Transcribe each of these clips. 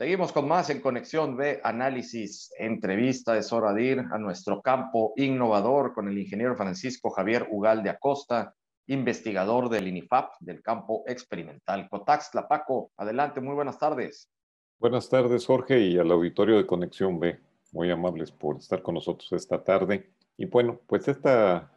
Seguimos con más en Conexión B, análisis, entrevista, es hora de ir a nuestro campo innovador con el ingeniero Francisco Javier Ugal de Acosta, investigador del INIFAP del campo experimental cotax Paco, adelante, muy buenas tardes. Buenas tardes, Jorge, y al auditorio de Conexión B. Muy amables por estar con nosotros esta tarde. Y bueno, pues esta,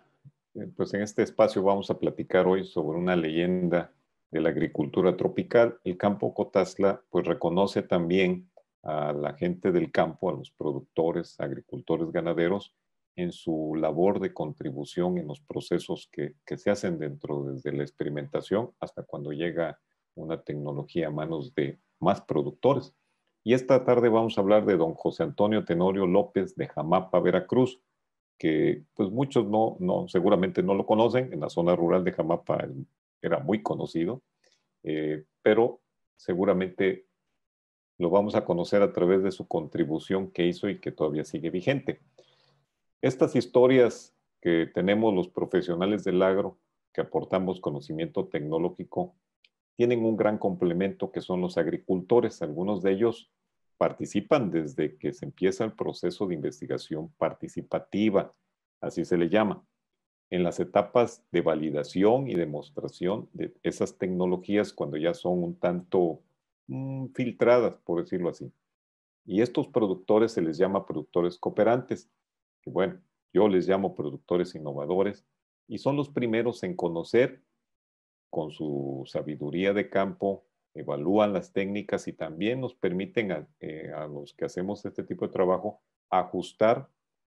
eh, pues en este espacio vamos a platicar hoy sobre una leyenda de la agricultura tropical. El campo Cotazla pues reconoce también a la gente del campo, a los productores, agricultores, ganaderos, en su labor de contribución en los procesos que, se hacen dentro desde la experimentación hasta cuando llega una tecnología a manos de más productores. Y esta tarde vamos a hablar de don José Antonio Tenorio López de Jamapa, Veracruz, que pues muchos no, no seguramente no lo conocen. En la zona rural de Jamapa el era muy conocido, eh, pero seguramente lo vamos a conocer a través de su contribución que hizo y que todavía sigue vigente. Estas historias que tenemos los profesionales del agro, que aportamos conocimiento tecnológico, tienen un gran complemento que son los agricultores. Algunos de ellos participan desde que se empieza el proceso de investigación participativa, así se le llama en las etapas de validación y demostración de esas tecnologías cuando ya son un tanto mm, filtradas, por decirlo así. Y estos productores se les llama productores cooperantes, que bueno, yo les llamo productores innovadores, y son los primeros en conocer con su sabiduría de campo, evalúan las técnicas y también nos permiten a eh, los que hacemos este tipo de trabajo ajustar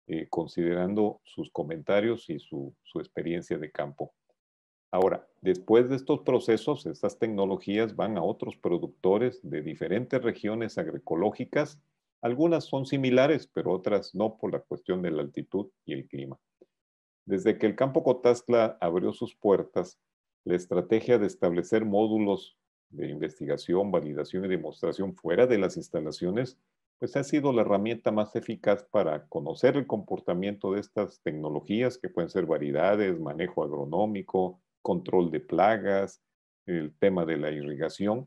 eh, considerando sus comentarios y su, experiencia de campo. Ahora, después de estos procesos, estas tecnologías van a otros productores de diferentes regiones agroecológicas. Algunas son similares, pero otras no por la cuestión de la altitud y el clima. Desde que el campo Cotazla abrió sus puertas, la estrategia de establecer módulos de investigación, validación y demostración fuera de las instalaciones pues ha sido la herramienta más eficaz para conocer el comportamiento de estas tecnologías, que pueden ser variedades, manejo agronómico, control de plagas, el tema de la irrigación.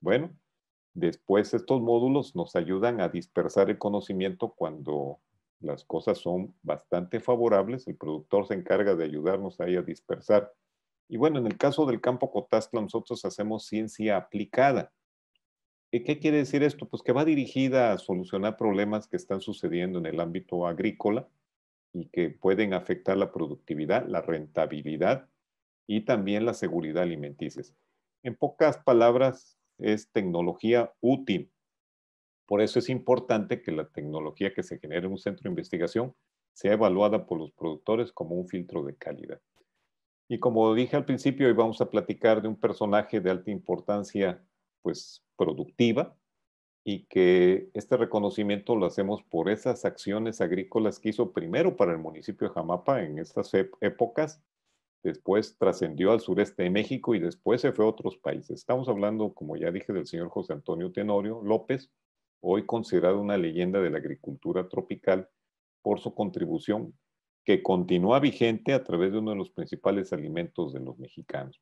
Bueno, después estos módulos nos ayudan a dispersar el conocimiento cuando las cosas son bastante favorables. El productor se encarga de ayudarnos ahí a dispersar. Y bueno, en el caso del campo cotasla nosotros hacemos ciencia aplicada. ¿Qué quiere decir esto? Pues que va dirigida a solucionar problemas que están sucediendo en el ámbito agrícola y que pueden afectar la productividad, la rentabilidad y también la seguridad alimenticia. En pocas palabras, es tecnología útil. Por eso es importante que la tecnología que se genere en un centro de investigación sea evaluada por los productores como un filtro de calidad. Y como dije al principio, hoy vamos a platicar de un personaje de alta importancia pues productiva y que este reconocimiento lo hacemos por esas acciones agrícolas que hizo primero para el municipio de Jamapa en estas épocas, después trascendió al sureste de México y después se fue a otros países. Estamos hablando, como ya dije, del señor José Antonio Tenorio López, hoy considerado una leyenda de la agricultura tropical por su contribución que continúa vigente a través de uno de los principales alimentos de los mexicanos.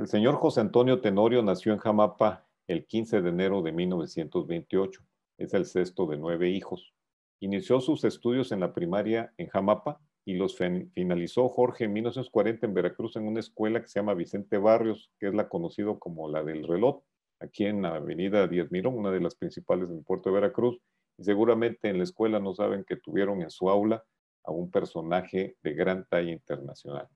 El señor José Antonio Tenorio nació en Jamapa el 15 de enero de 1928. Es el sexto de nueve hijos. Inició sus estudios en la primaria en Jamapa y los finalizó Jorge en 1940 en Veracruz en una escuela que se llama Vicente Barrios, que es la conocida como la del reloj, aquí en la avenida Díaz Mirón, una de las principales del puerto de Veracruz. Y seguramente en la escuela no saben que tuvieron en su aula a un personaje de gran talla internacional.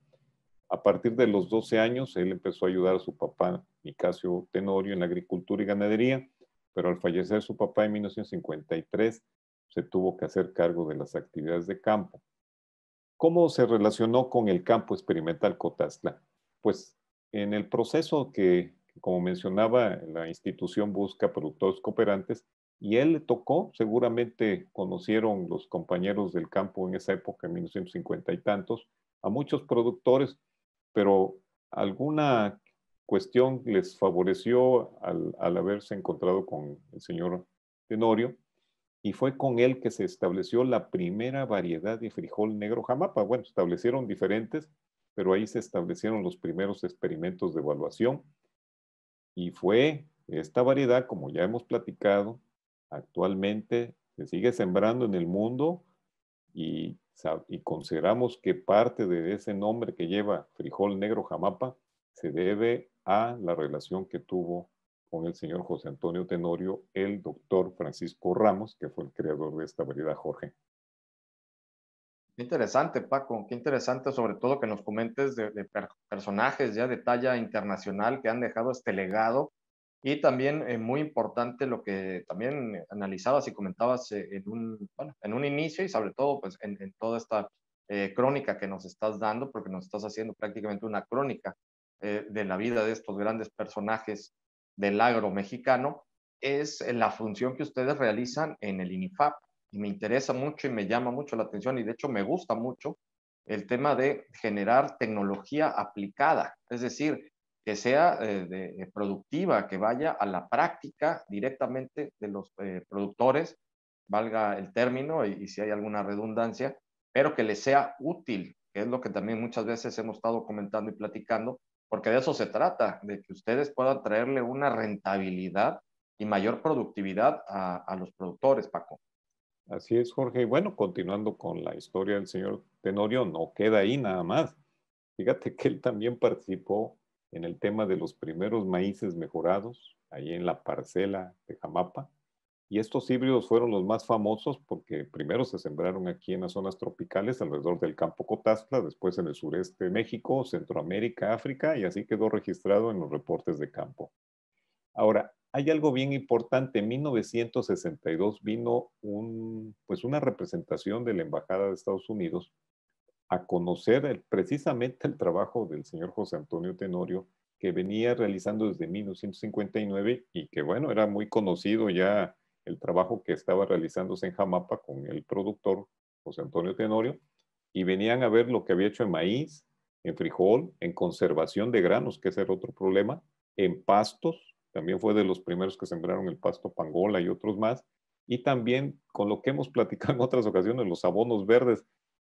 A partir de los 12 años, él empezó a ayudar a su papá, Nicasio Tenorio, en la agricultura y ganadería, pero al fallecer su papá en 1953, se tuvo que hacer cargo de las actividades de campo. ¿Cómo se relacionó con el campo experimental Cotastla? Pues en el proceso que, como mencionaba, la institución busca productores cooperantes y él le tocó, seguramente conocieron los compañeros del campo en esa época, en 1950 y tantos, a muchos productores pero alguna cuestión les favoreció al, haberse encontrado con el señor Tenorio y fue con él que se estableció la primera variedad de frijol negro jamapa. Bueno, establecieron diferentes, pero ahí se establecieron los primeros experimentos de evaluación y fue esta variedad, como ya hemos platicado, actualmente se sigue sembrando en el mundo y, consideramos que parte de ese nombre que lleva frijol negro jamapa se debe a la relación que tuvo con el señor José Antonio Tenorio, el doctor Francisco Ramos, que fue el creador de esta variedad, Jorge. Qué interesante, Paco, qué interesante sobre todo que nos comentes de personajes ya de talla internacional que han dejado este legado y también es eh, muy importante lo que también analizabas y comentabas eh, en, un, bueno, en un inicio y sobre todo pues, en, toda esta eh, crónica que nos estás dando, porque nos estás haciendo prácticamente una crónica de la vida de estos grandes personajes del agro mexicano, es la función que ustedes realizan en el INIFAP. Y me interesa mucho y me llama mucho la atención y de hecho me gusta mucho el tema de generar tecnología aplicada, es decir, que sea eh, eh, productiva, que vaya a la práctica directamente de los eh, productores, valga el término y, si hay alguna redundancia, pero que le sea útil, que es lo que también muchas veces hemos estado comentando y platicando, porque de eso se trata, de que ustedes puedan traerle una rentabilidad y mayor productividad a, los productores, Paco. Así es, Jorge. bueno, continuando con la historia del señor Tenorio, no queda ahí nada más. Fíjate que él también participó en el tema de los primeros maíces mejorados, ahí en la parcela de Jamapa. Y estos híbridos fueron los más famosos porque primero se sembraron aquí en las zonas tropicales alrededor del campo Cotastla, después en el sureste de México, Centroamérica, África, y así quedó registrado en los reportes de campo. Ahora, hay algo bien importante. En 1962 vino pues una representación de la Embajada de Estados Unidos conocer precisamente el trabajo del señor José Antonio Tenorio, que venía realizando desde 1959 y que, bueno, era muy conocido ya el trabajo que estaba realizándose en Jamapa con el productor José Antonio Tenorio, y venían a ver lo que había hecho en maíz, en frijol, en conservación de granos, que ese era otro problema, en pastos, también fue de los primeros que sembraron el pasto pangola y otros más, y también con lo que hemos platicado en otras ocasiones, los abonos verdes,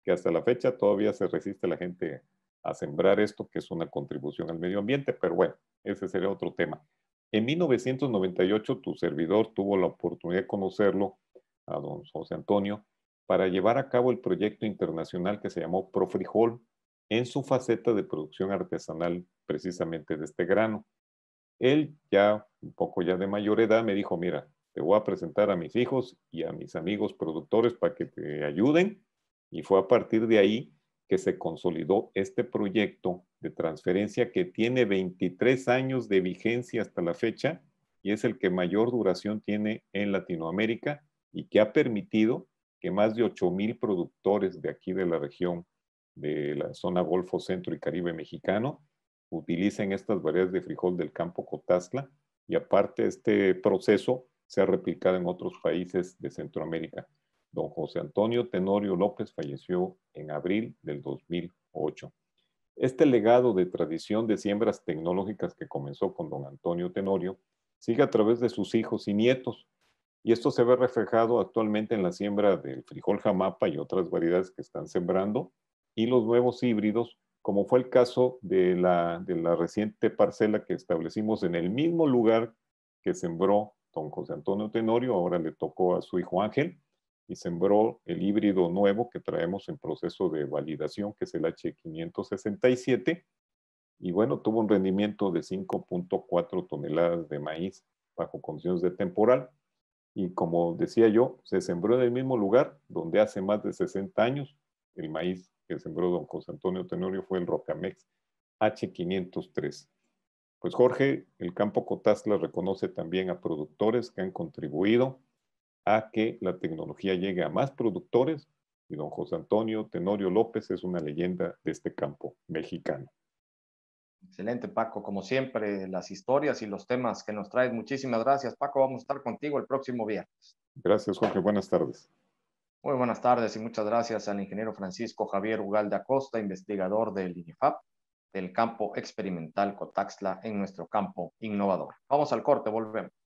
que hasta la fecha todavía se resiste la gente a sembrar esto, que es una contribución al medio ambiente, pero bueno, ese sería otro tema. En 1998 tu servidor tuvo la oportunidad de conocerlo, a don José Antonio, para llevar a cabo el proyecto internacional que se llamó Profrijol en su faceta de producción artesanal precisamente de este grano. Él ya un poco ya de mayor edad me dijo, mira, te voy a presentar a mis hijos y a mis amigos productores para que te ayuden y fue a partir de ahí que se consolidó este proyecto de transferencia que tiene 23 años de vigencia hasta la fecha y es el que mayor duración tiene en Latinoamérica y que ha permitido que más de 8 mil productores de aquí de la región de la zona Golfo Centro y Caribe mexicano utilicen estas variedades de frijol del campo Cotazla y aparte este proceso se ha replicado en otros países de Centroamérica. Don José Antonio Tenorio López falleció en abril del 2008. Este legado de tradición de siembras tecnológicas que comenzó con don Antonio Tenorio sigue a través de sus hijos y nietos, y esto se ve reflejado actualmente en la siembra del frijol jamapa y otras variedades que están sembrando, y los nuevos híbridos, como fue el caso de la, de la reciente parcela que establecimos en el mismo lugar que sembró don José Antonio Tenorio, ahora le tocó a su hijo Ángel, y sembró el híbrido nuevo que traemos en proceso de validación, que es el H567. Y bueno, tuvo un rendimiento de 5.4 toneladas de maíz bajo condiciones de temporal. Y como decía yo, se sembró en el mismo lugar donde hace más de 60 años el maíz que sembró don José Antonio Tenorio fue el Rocamex H503. Pues Jorge, el campo Cotazla reconoce también a productores que han contribuido a que la tecnología llegue a más productores y don José Antonio Tenorio López es una leyenda de este campo mexicano. Excelente, Paco. Como siempre, las historias y los temas que nos traes. Muchísimas gracias, Paco. Vamos a estar contigo el próximo viernes. Gracias, Jorge. Buenas tardes. Muy buenas tardes y muchas gracias al ingeniero Francisco Javier de Acosta, investigador del INIFAP, del campo experimental Cotaxla en nuestro campo innovador. Vamos al corte, volvemos.